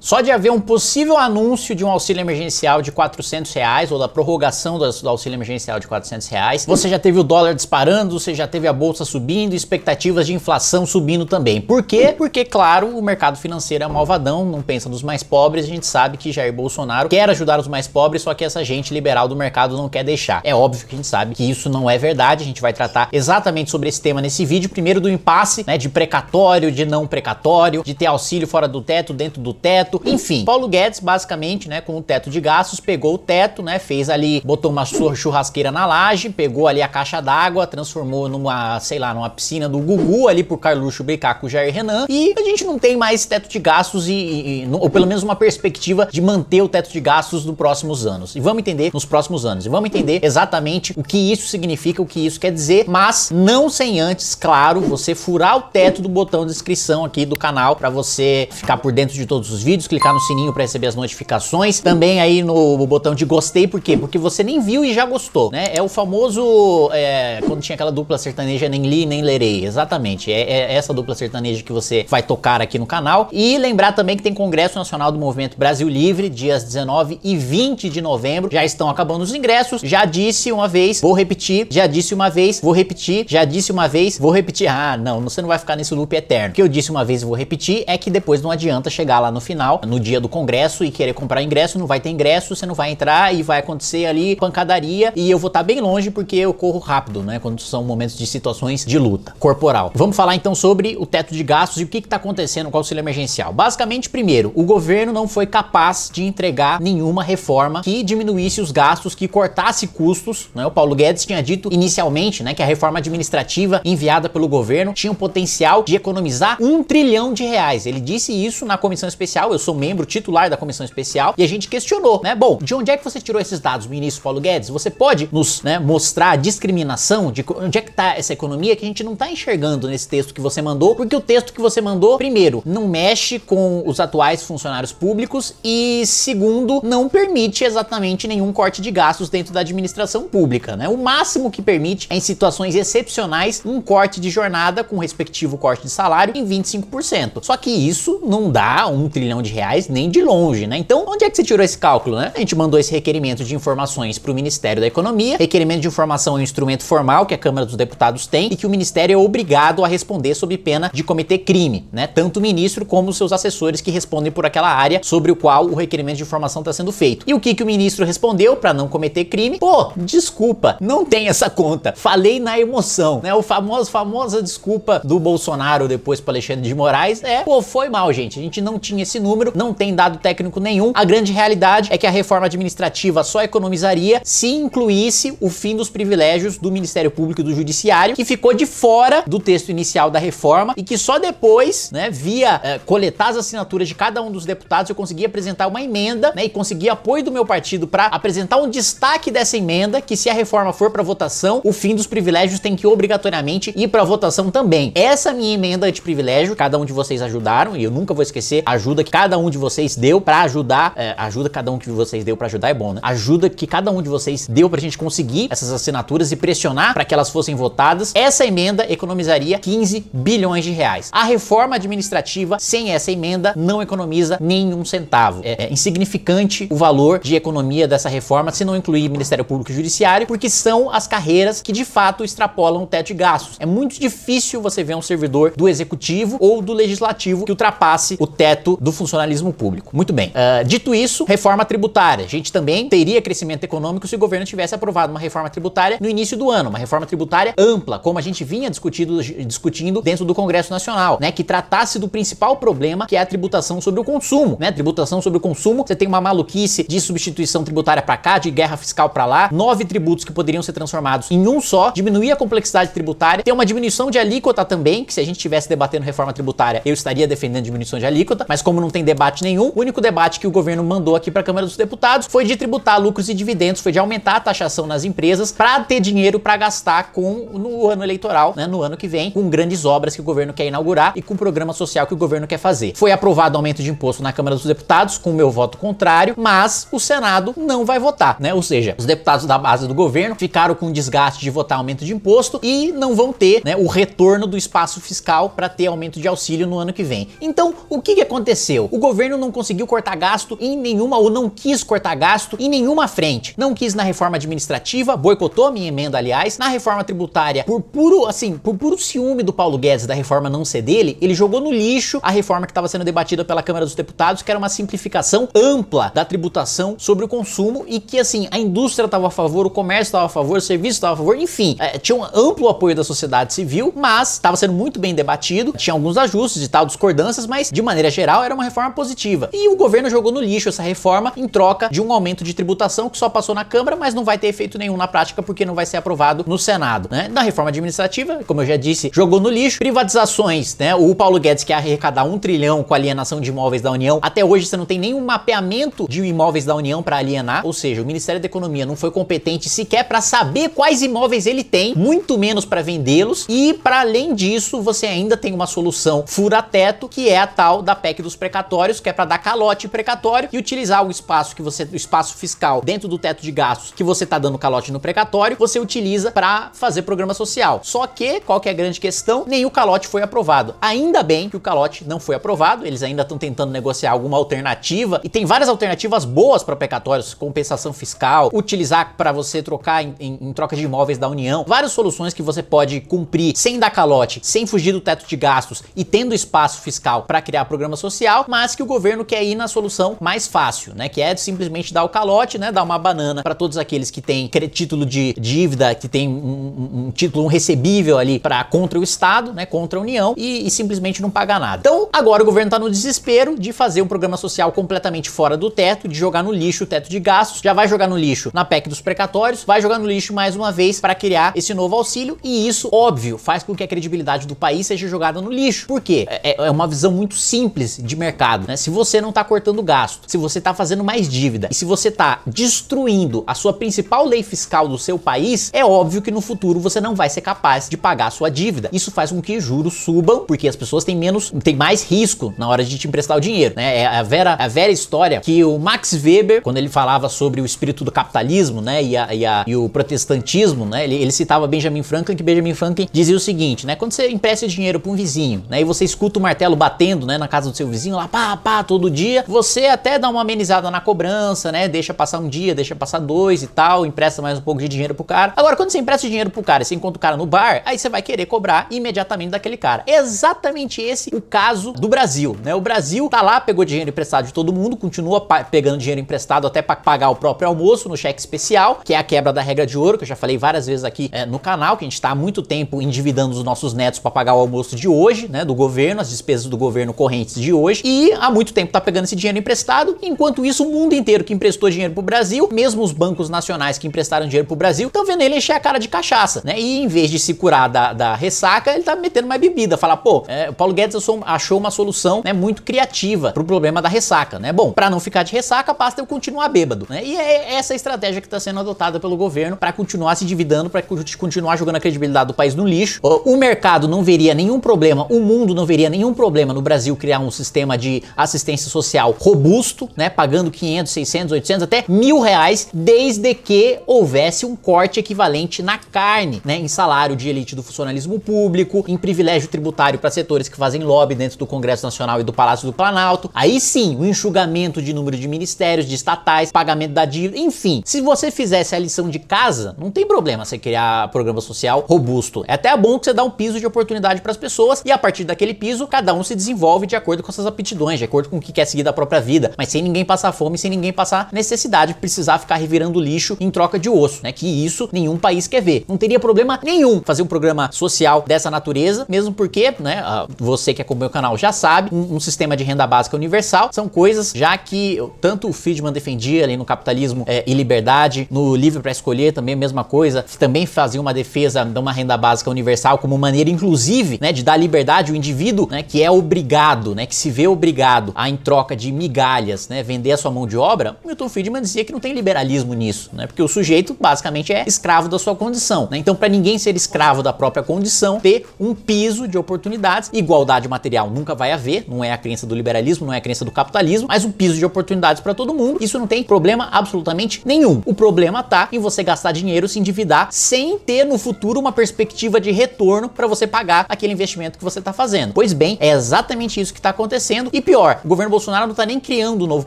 Só de haver um possível anúncio de um auxílio emergencial de 400 reais ou da prorrogação do, auxílio emergencial de 400 reais, você já teve o dólar disparando, você já teve a bolsa subindo, expectativas de inflação subindo também. Por quê? Porque, claro, o mercado financeiro é malvadão, não pensa nos mais pobres, a gente sabe que Jair Bolsonaro quer ajudar os mais pobres, só que essa gente liberal do mercado não quer deixar. É óbvio que a gente sabe que isso não é verdade, a gente vai tratar exatamente sobre esse tema nesse vídeo, primeiro do impasse, né, de precatório, de não precatório, de ter auxílio fora do teto, dentro do teto, teto. Enfim, Paulo Guedes, basicamente, né, com o teto de gastos, pegou o teto, né, fez ali, botou uma churrasqueira na laje, pegou ali a caixa d'água, transformou numa, sei lá, numa piscina do Gugu ali por Carluxo brincar com o Jair Renan. E a gente não tem mais teto de gastos e, e, e ou pelo menos uma perspectiva de manter o teto de gastos nos próximos anos. E vamos entender nos próximos anos. E vamos entender exatamente o que isso significa, o que isso quer dizer, mas não sem antes, claro, você furar o teto do botão de inscrição aqui do canal para você ficar por dentro de todos os vídeos vídeos, clicar no sininho para receber as notificações, também aí no botão de gostei, por quê? Porque você nem viu e já gostou, né? É o famoso, é, quando tinha aquela dupla sertaneja nem li nem lerei, exatamente, é, é essa dupla sertaneja que você vai tocar aqui no canal. E lembrar também que tem Congresso Nacional do Movimento Brasil Livre, dias 19 e 20 de novembro, já estão acabando os ingressos, já disse uma vez, vou repetir, já disse uma vez, vou repetir, já disse uma vez, vou repetir, ah, não, você não vai ficar nesse loop eterno. O que eu disse uma vez e vou repetir é que depois não adianta chegar lá no final no dia do Congresso e querer comprar ingresso, não vai ter ingresso, você não vai entrar e vai acontecer ali pancadaria e eu vou estar tá bem longe porque eu corro rápido, né? Quando são momentos de situações de luta corporal. Vamos falar então sobre o teto de gastos e o que está acontecendo com o auxílio emergencial. Basicamente, primeiro, o governo não foi capaz de entregar nenhuma reforma que diminuísse os gastos, que cortasse custos. Né? O Paulo Guedes tinha dito inicialmente né, que a reforma administrativa enviada pelo governo tinha o potencial de economizar um trilhão de reais. Ele disse isso na comissão especial, eu sou membro titular da comissão especial, e a gente questionou, né? Bom, de onde é que você tirou esses dados, ministro Paulo Guedes? Você pode nos né, mostrar a discriminação de onde é que está essa economia que a gente não está enxergando nesse texto que você mandou, porque o texto que você mandou, primeiro, não mexe com os atuais funcionários públicos e, segundo, não permite exatamente nenhum corte de gastos dentro da administração pública, né? O máximo que permite é, em situações excepcionais, um corte de jornada com respectivo corte de salário em 25%. Só que isso não dá um trilhão de de reais nem de longe, né? Então, onde é que você tirou esse cálculo, né? A gente mandou esse requerimento de informações para o Ministério da Economia. Requerimento de informação é um instrumento formal que a Câmara dos Deputados tem e que o Ministério é obrigado a responder sob pena de cometer crime, né? Tanto o ministro como os seus assessores que respondem por aquela área sobre o qual o requerimento de informação está sendo feito. E o que, que o ministro respondeu para não cometer crime? Pô, desculpa, não tem essa conta. Falei na emoção, né? O famoso, famosa desculpa do Bolsonaro depois para Alexandre de Moraes é, pô, foi mal, gente. A gente não tinha esse número número, não tem dado técnico nenhum. A grande realidade é que a reforma administrativa só economizaria se incluísse o fim dos privilégios do Ministério Público e do Judiciário, que ficou de fora do texto inicial da reforma e que só depois, né, via é, coletar as assinaturas de cada um dos deputados, eu consegui apresentar uma emenda né, e consegui apoio do meu partido para apresentar um destaque dessa emenda que se a reforma for para votação, o fim dos privilégios tem que obrigatoriamente ir para votação também. Essa minha emenda de privilégio, cada um de vocês ajudaram e eu nunca vou esquecer a ajuda que cada cada um de vocês deu para ajudar, é, ajuda cada um que vocês deu para ajudar é bom, né? Ajuda que cada um de vocês deu pra gente conseguir essas assinaturas e pressionar para que elas fossem votadas. Essa emenda economizaria 15 bilhões de reais. A reforma administrativa sem essa emenda não economiza nenhum centavo. É, é insignificante o valor de economia dessa reforma se não incluir Ministério Público e Judiciário, porque são as carreiras que de fato extrapolam o teto de gastos. É muito difícil você ver um servidor do executivo ou do legislativo que ultrapasse o teto do funcionário funcionalismo público. Muito bem. Uh, dito isso, reforma tributária. A gente também teria crescimento econômico se o governo tivesse aprovado uma reforma tributária no início do ano, uma reforma tributária ampla, como a gente vinha discutido, discutindo dentro do Congresso Nacional, né? Que tratasse do principal problema, que é a tributação sobre o consumo, né? Tributação sobre o consumo, você tem uma maluquice de substituição tributária para cá, de guerra fiscal para lá, nove tributos que poderiam ser transformados em um só, diminuir a complexidade tributária, ter uma diminuição de alíquota também, que se a gente estivesse debatendo reforma tributária, eu estaria defendendo diminuição de alíquota, mas como não tem tem debate nenhum. O único debate que o governo mandou aqui para a Câmara dos Deputados foi de tributar lucros e dividendos, foi de aumentar a taxação nas empresas para ter dinheiro para gastar com no ano eleitoral, né, no ano que vem, com grandes obras que o governo quer inaugurar e com o programa social que o governo quer fazer. Foi aprovado aumento de imposto na Câmara dos Deputados com o meu voto contrário, mas o Senado não vai votar, né? Ou seja, os deputados da base do governo ficaram com o desgaste de votar aumento de imposto e não vão ter, né, o retorno do espaço fiscal para ter aumento de auxílio no ano que vem. Então, o que, que aconteceu? o governo não conseguiu cortar gasto em nenhuma ou não quis cortar gasto em nenhuma frente. Não quis na reforma administrativa, boicotou minha emenda, aliás, na reforma tributária, por puro, assim, por puro ciúme do Paulo Guedes da reforma não ser dele, ele jogou no lixo a reforma que estava sendo debatida pela Câmara dos Deputados, que era uma simplificação ampla da tributação sobre o consumo e que, assim, a indústria estava a favor, o comércio estava a favor, o serviço estava a favor, enfim, é, tinha um amplo apoio da sociedade civil, mas estava sendo muito bem debatido, tinha alguns ajustes e tal, discordâncias, mas de maneira geral era uma reforma reforma positiva. E o governo jogou no lixo essa reforma em troca de um aumento de tributação que só passou na Câmara, mas não vai ter efeito nenhum na prática porque não vai ser aprovado no Senado. Né? Na reforma administrativa, como eu já disse, jogou no lixo. Privatizações, né? O Paulo Guedes quer arrecadar um trilhão com alienação de imóveis da União. Até hoje você não tem nenhum mapeamento de imóveis da União para alienar, ou seja, o Ministério da Economia não foi competente sequer para saber quais imóveis ele tem, muito menos para vendê-los. E para além disso, você ainda tem uma solução fura-teto que é a tal da PEC dos precatórios precatórios, que é para dar calote precatório e utilizar o espaço que você, o espaço fiscal dentro do teto de gastos que você tá dando calote no precatório, você utiliza para fazer programa social. Só que, qual que é a grande questão? Nem o calote foi aprovado. Ainda bem que o calote não foi aprovado, eles ainda estão tentando negociar alguma alternativa e tem várias alternativas boas para precatórios, compensação fiscal, utilizar para você trocar em, em, em troca de imóveis da União, várias soluções que você pode cumprir sem dar calote, sem fugir do teto de gastos e tendo espaço fiscal para criar programa social, mas mas que o governo quer ir na solução mais fácil, né? Que é simplesmente dar o calote, né? Dar uma banana para todos aqueles que têm título de dívida, que tem um, um título, um recebível ali para contra o Estado, né? Contra a União e, e, simplesmente não pagar nada. Então agora o governo tá no desespero de fazer um programa social completamente fora do teto, de jogar no lixo o teto de gastos, já vai jogar no lixo na PEC dos precatórios, vai jogar no lixo mais uma vez para criar esse novo auxílio e isso, óbvio, faz com que a credibilidade do país seja jogada no lixo. Por quê? É, é, é uma visão muito simples de mercado errado, né? Se você não está cortando gasto, se você está fazendo mais dívida e se você está destruindo a sua principal lei fiscal do seu país, é óbvio que no futuro você não vai ser capaz de pagar a sua dívida. Isso faz com que juros subam, porque as pessoas têm menos, têm mais risco na hora de te emprestar o dinheiro, né? É a vera, a vera história que o Max Weber, quando ele falava sobre o espírito do capitalismo, né, e, a, e, a, e o protestantismo, né, ele, ele citava Benjamin Franklin, que Benjamin Franklin dizia o seguinte, né, quando você empresta dinheiro para um vizinho, né, e você escuta o martelo batendo, né, na casa do seu vizinho, lá, pá, pá, ah, pá, todo dia, você até dá uma amenizada na cobrança, né? Deixa passar um dia, deixa passar dois e tal, empresta mais um pouco de dinheiro pro cara. Agora, quando você empresta dinheiro pro cara e você encontra o cara no bar, aí você vai querer cobrar imediatamente daquele cara. É exatamente esse o caso do Brasil, né? O Brasil tá lá, pegou dinheiro emprestado de todo mundo, continua pegando dinheiro emprestado até para pagar o próprio almoço no cheque especial, que é a quebra da regra de ouro, que eu já falei várias vezes aqui é, no canal, que a gente tá há muito tempo endividando os nossos netos para pagar o almoço de hoje, né? Do governo, as despesas do governo correntes de hoje. E há muito tempo está pegando esse dinheiro emprestado, enquanto isso o mundo inteiro que emprestou dinheiro para o Brasil, mesmo os bancos nacionais que emprestaram dinheiro para o Brasil, estão vendo ele encher a cara de cachaça, né? E em vez de se curar da, da ressaca, ele tá metendo mais bebida, falar, pô, é, o Paulo Guedes achou uma solução né, muito criativa para o problema da ressaca, né? Bom, para não ficar de ressaca, basta eu continuar bêbado, né? E é essa estratégia que está sendo adotada pelo governo para continuar se endividando, para continuar jogando a credibilidade do país no lixo. O mercado não veria nenhum problema, o mundo não veria nenhum problema no Brasil criar um sistema de de assistência social robusto, né, pagando 500, 600, 800, até mil reais, desde que houvesse um corte equivalente na carne, né, em salário de elite do funcionalismo público, em privilégio tributário para setores que fazem lobby dentro do Congresso Nacional e do Palácio do Planalto. Aí sim, o enxugamento de número de ministérios, de estatais, pagamento da dívida, enfim. Se você fizesse a lição de casa, não tem problema você criar programa social robusto. É até bom que você dá um piso de oportunidade para as pessoas e a partir daquele piso, cada um se desenvolve de acordo com suas aptidões aptidões, de acordo com o que quer seguir da própria vida, mas sem ninguém passar fome, sem ninguém passar necessidade, precisar ficar revirando lixo em troca de osso, né? Que isso nenhum país quer ver. Não teria problema nenhum fazer um programa social dessa natureza, mesmo porque, né, você que acompanha o canal já sabe, um, um sistema de renda básica universal são coisas já que tanto o Friedman defendia ali no capitalismo é, e liberdade, no livre para escolher também a mesma coisa, também fazia uma defesa de uma renda básica universal como maneira inclusive, né, de dar liberdade ao indivíduo, né, que é obrigado, né, que se vê obrigado obrigado a, em troca de migalhas, né, vender a sua mão de obra, Milton Friedman dizia que não tem liberalismo nisso, né, porque o sujeito basicamente é escravo da sua condição. Né? Então, para ninguém ser escravo da própria condição, ter um piso de oportunidades, igualdade material nunca vai haver, não é a crença do liberalismo, não é a crença do capitalismo, mas um piso de oportunidades para todo mundo. Isso não tem problema absolutamente nenhum. O problema tá em você gastar dinheiro, se endividar, sem ter no futuro uma perspectiva de retorno para você pagar aquele investimento que você está fazendo. Pois bem, é exatamente isso que está acontecendo e pior, o governo Bolsonaro não está nem criando um novo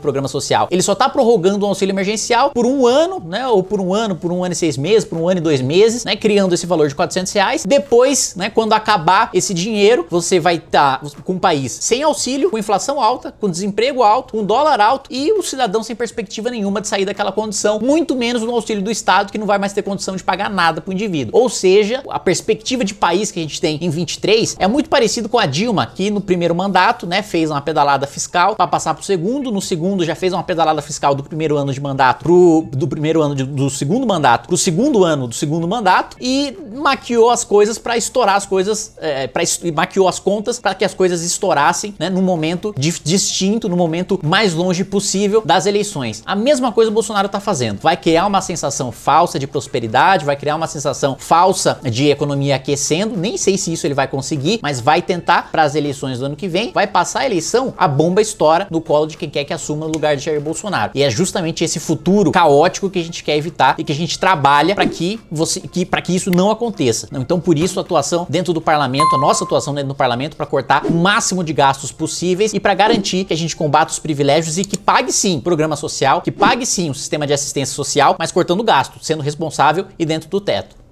programa social. Ele só está prorrogando o auxílio emergencial por um ano, né? Ou por um ano, por um ano e seis meses, por um ano e dois meses, né? Criando esse valor de 400 reais. Depois, né? Quando acabar esse dinheiro, você vai estar tá com o país sem auxílio, com inflação alta, com desemprego alto, com dólar alto e o cidadão sem perspectiva nenhuma de sair daquela condição, muito menos no auxílio do Estado, que não vai mais ter condição de pagar nada para o indivíduo. Ou seja, a perspectiva de país que a gente tem em 23 é muito parecido com a Dilma, que no primeiro mandato, né? Fez uma pedalada pedalada fiscal para passar para o segundo. No segundo já fez uma pedalada fiscal do primeiro ano de mandato pro, do primeiro ano de, do segundo mandato para o segundo ano do segundo mandato e maquiou as coisas para estourar as coisas, é, é para maquiou as contas para que as coisas estourassem, né, momento de, distinto, no momento mais longe possível das eleições. A mesma coisa o Bolsonaro está fazendo. Vai criar uma sensação falsa de prosperidade, vai criar uma sensação falsa de economia aquecendo. Nem sei se isso ele vai conseguir, mas vai tentar para as eleições do ano que vem. Vai passar a eleição a bomba estoura no colo de quem quer que assuma o lugar de Jair Bolsonaro. E é justamente esse futuro caótico que a gente quer evitar e que a gente trabalha para que você que para que isso não aconteça. Então, por isso a atuação dentro do parlamento, a nossa atuação dentro do parlamento para cortar o máximo de gastos possíveis e para garantir que a gente combata os privilégios e que pague sim o programa social, que pague sim o sistema de assistência social, mas cortando gasto, sendo responsável e dentro do teto.